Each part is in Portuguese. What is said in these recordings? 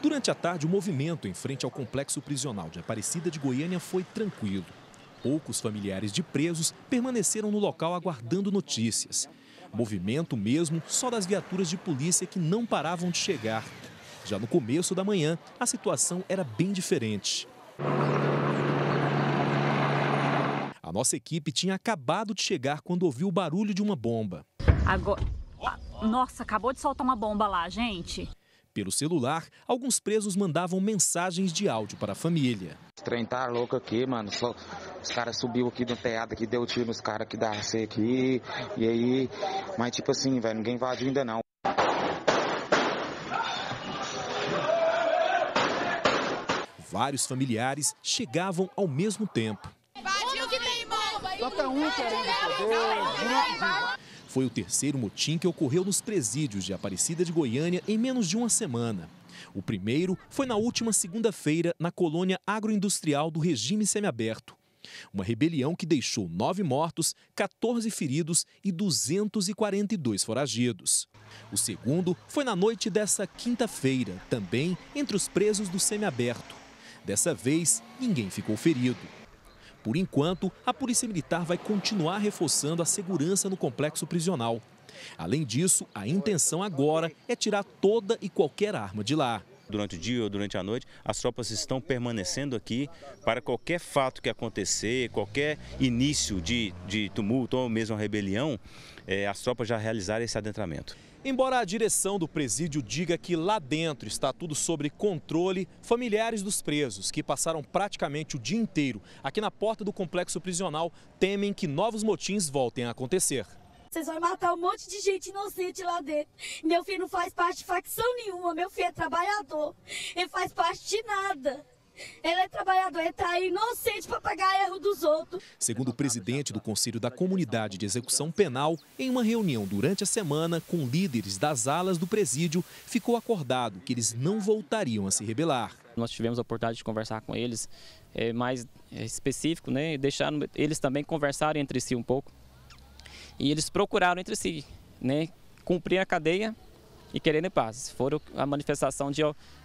Durante a tarde, o movimento em frente ao complexo prisional de Aparecida de Goiânia foi tranquilo. Poucos familiares de presos permaneceram no local aguardando notícias. Movimento mesmo só das viaturas de polícia que não paravam de chegar. Já no começo da manhã, a situação era bem diferente. A nossa equipe tinha acabado de chegar quando ouviu o barulho de uma bomba. Agora... Nossa, acabou de soltar uma bomba lá, gente. Pelo celular, alguns presos mandavam mensagens de áudio para a família. O trem tá louco aqui, mano. Só, os caras subiu aqui no teatro que deu tiro nos caras que da ser aqui. E aí. Mas tipo assim, velho, ninguém invadiu ainda não. Vários familiares chegavam ao mesmo tempo. Invadiu que tem bomba! Toca um, cara. Foi o terceiro motim que ocorreu nos presídios de Aparecida de Goiânia em menos de uma semana. O primeiro foi na última segunda-feira na colônia agroindustrial do regime semiaberto. Uma rebelião que deixou nove mortos, 14 feridos e 242 foragidos. O segundo foi na noite dessa quinta-feira, também entre os presos do semiaberto. Dessa vez, ninguém ficou ferido. Por enquanto, a Polícia Militar vai continuar reforçando a segurança no complexo prisional. Além disso, a intenção agora é tirar toda e qualquer arma de lá durante o dia ou durante a noite, as tropas estão permanecendo aqui para qualquer fato que acontecer, qualquer início de, de tumulto ou mesmo rebelião, é, as tropas já realizarem esse adentramento. Embora a direção do presídio diga que lá dentro está tudo sobre controle, familiares dos presos, que passaram praticamente o dia inteiro aqui na porta do complexo prisional, temem que novos motins voltem a acontecer. Vocês vão matar um monte de gente inocente lá dentro. Meu filho não faz parte de facção nenhuma, meu filho é trabalhador. Ele faz parte de nada. Ele é trabalhador, ele está inocente para pagar erro dos outros. Segundo o presidente do Conselho da Comunidade de Execução Penal, em uma reunião durante a semana com líderes das alas do presídio, ficou acordado que eles não voltariam a se rebelar. Nós tivemos a oportunidade de conversar com eles é, mais eh, específico, né, deixar eles também conversarem entre si um pouco. E eles procuraram entre si, né, cumprir a cadeia e quererem paz. Foram a manifestação de,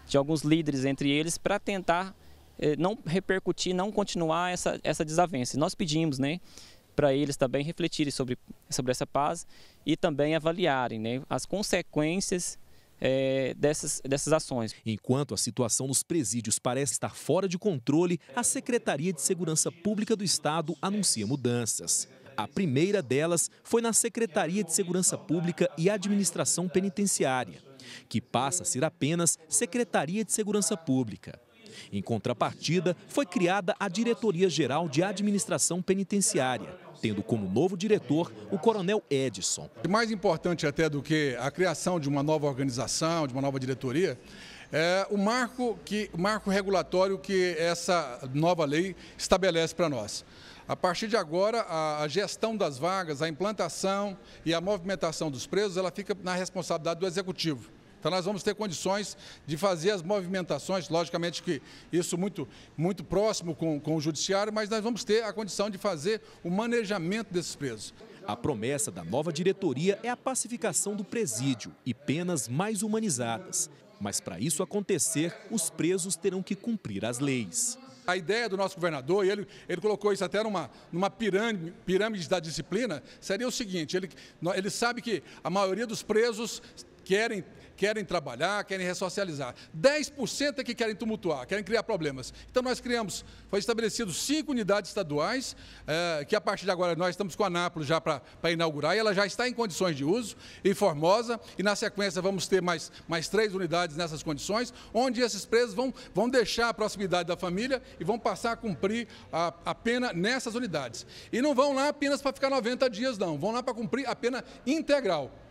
de alguns líderes entre eles para tentar eh, não repercutir, não continuar essa, essa desavença. Nós pedimos, né, para eles também refletirem sobre, sobre essa paz e também avaliarem né, as consequências é, dessas, dessas ações. Enquanto a situação nos presídios parece estar fora de controle, a Secretaria de Segurança Pública do Estado anuncia mudanças. A primeira delas foi na Secretaria de Segurança Pública e Administração Penitenciária, que passa a ser apenas Secretaria de Segurança Pública. Em contrapartida, foi criada a Diretoria Geral de Administração Penitenciária, tendo como novo diretor o Coronel Edson. Mais importante até do que a criação de uma nova organização, de uma nova diretoria, é o marco, que, marco regulatório que essa nova lei estabelece para nós. A partir de agora, a, gestão das vagas, a implantação e a movimentação dos presos, ela fica na responsabilidade do executivo. Então nós vamos ter condições de fazer as movimentações, logicamente que isso muito, muito próximo com, com o judiciário, mas nós vamos ter a condição de fazer o manejamento desses presos. A promessa da nova diretoria é a pacificação do presídio e penas mais humanizadas. Mas para isso acontecer, os presos terão que cumprir as leis. A ideia do nosso governador, e ele, ele colocou isso até numa, numa pirâmide, pirâmide da disciplina, seria o seguinte: ele, ele sabe que a maioria dos presos querem, querem trabalhar, querem ressocializar. 10% é que querem tumultuar, querem criar problemas. Então, nós criamos, foi estabelecido cinco unidades estaduais, eh, que a partir de agora nós estamos com a Nápoles já para inaugurar, e ela já está em condições de uso, em Formosa, e na sequência vamos ter mais, mais três unidades nessas condições, onde esses presos vão, vão deixar a proximidade da família e vão passar a cumprir a, a pena nessas unidades. E não vão lá apenas para ficar 90 dias, não, vão lá para cumprir a pena integral.